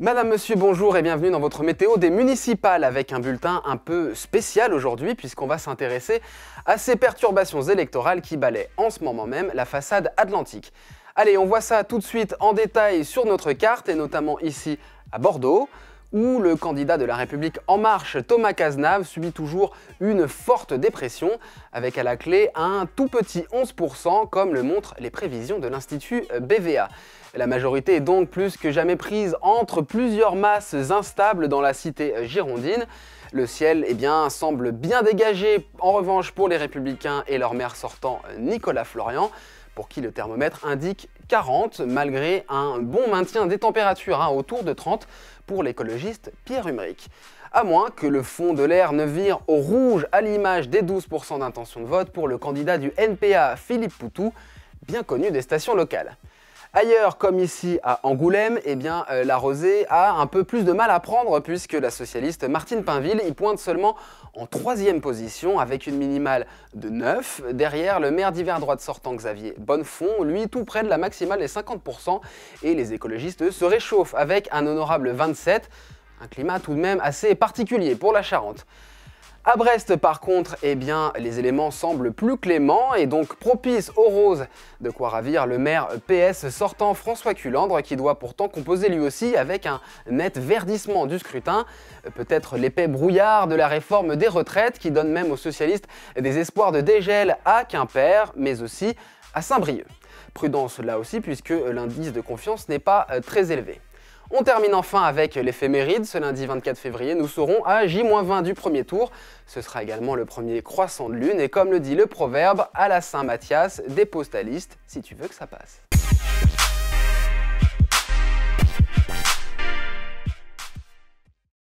Madame, Monsieur, bonjour et bienvenue dans votre météo des municipales avec un bulletin un peu spécial aujourd'hui puisqu'on va s'intéresser à ces perturbations électorales qui balaient en ce moment même la façade atlantique. Allez, on voit ça tout de suite en détail sur notre carte et notamment ici à Bordeaux où le candidat de la République En Marche, Thomas Cazenave, subit toujours une forte dépression, avec à la clé un tout petit 11%, comme le montrent les prévisions de l'Institut BVA. La majorité est donc plus que jamais prise entre plusieurs masses instables dans la cité girondine. Le ciel eh bien, semble bien dégagé en revanche pour les républicains et leur maire sortant Nicolas Florian pour qui le thermomètre indique 40, malgré un bon maintien des températures à hein, autour de 30 pour l'écologiste Pierre Humeric. À moins que le fond de l'air ne vire au rouge à l'image des 12% d'intention de vote pour le candidat du NPA Philippe Poutou, bien connu des stations locales. Ailleurs, comme ici à Angoulême, eh bien, euh, la rosée a un peu plus de mal à prendre puisque la socialiste Martine Pinville y pointe seulement en troisième position avec une minimale de 9. Derrière, le maire d'hiver droite sortant Xavier Bonnefond, lui tout près de la maximale des 50% et les écologistes se réchauffent avec un honorable 27. Un climat tout de même assez particulier pour la Charente. À Brest, par contre, eh bien, les éléments semblent plus cléments et donc propices aux roses. De quoi ravir le maire PS sortant François Culandre, qui doit pourtant composer lui aussi avec un net verdissement du scrutin. Peut-être l'épais brouillard de la réforme des retraites qui donne même aux socialistes des espoirs de dégel à Quimper, mais aussi à Saint-Brieuc. Prudence là aussi puisque l'indice de confiance n'est pas euh, très élevé. On termine enfin avec l'éphéméride. Ce lundi 24 février, nous serons à J-20 du premier tour. Ce sera également le premier croissant de lune et comme le dit le proverbe, à la Saint-Mathias, dépose ta liste si tu veux que ça passe.